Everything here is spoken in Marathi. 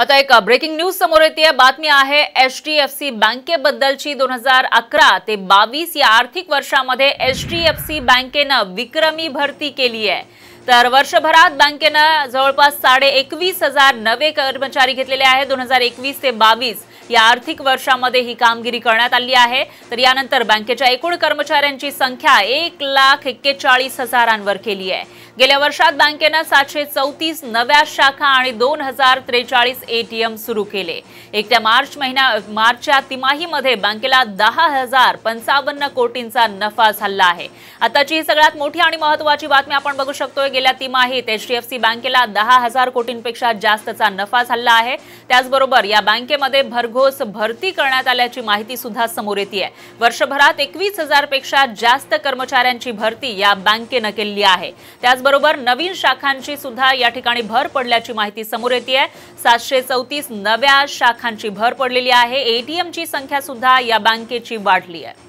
आता एक ब्रेकिंग न्यूज समोर येते बातमी आहे एच डी एफ सी बँकेबद्दलची दोन हजार अकरा ते बावीस या आर्थिक वर्षामध्ये एच डी एफ सी बँकेनं विक्रमी भरती केली आहे तर वर्षभरात बँकेनं जवळपास साडे एकवीस हजार नवे कर्मचारी घेतलेले आहेत दोन हजार एकवीस ते बावीस या आर्थिक वर्षामध्ये ही कामगिरी करण्यात आली आहे तर यानंतर बँकेच्या एकूण कर्मचाऱ्यांची संख्या एक लाख एक्केचाळीस हजारांवर केली आहे गेल्या वर्षात बँकेनं सातशे चौतीस नव्या शाखा आणि दोन हजार त्रेचाळीस एटीएम सुरू केले एकट्या मार्च महिन्या मार्चच्या तिमाहीमध्ये बँकेला दहा हजार पंचावन्न कोटींचा नफा झाला आहे आताची ही सगळ्यात मोठी आणि महत्वाची बातमी आपण बघू शकतोय गेल्या तिमाहीत सी बँकेला दहा हजार कोटींपेक्षा जास्तचा नफा झाला आहे त्याचबरोबर या बँकेमध्ये भरघोस भरती करण्यात आल्याची माहिती सुद्धा समोर येते आहे वर्षभरात एकवीस हजार पेक्षा जास्त कर्मचाऱ्यांची भरती या बँकेनं केली आहे त्याच बरोबर नवीन शाखांची सुद्धा या ठिकाणी भर पडल्याची माहिती समोर येते आहे सातशे नव्या शाखांची भर पडलेली आहे एटीएमची संख्या सुद्धा या बँकेची वाढली आहे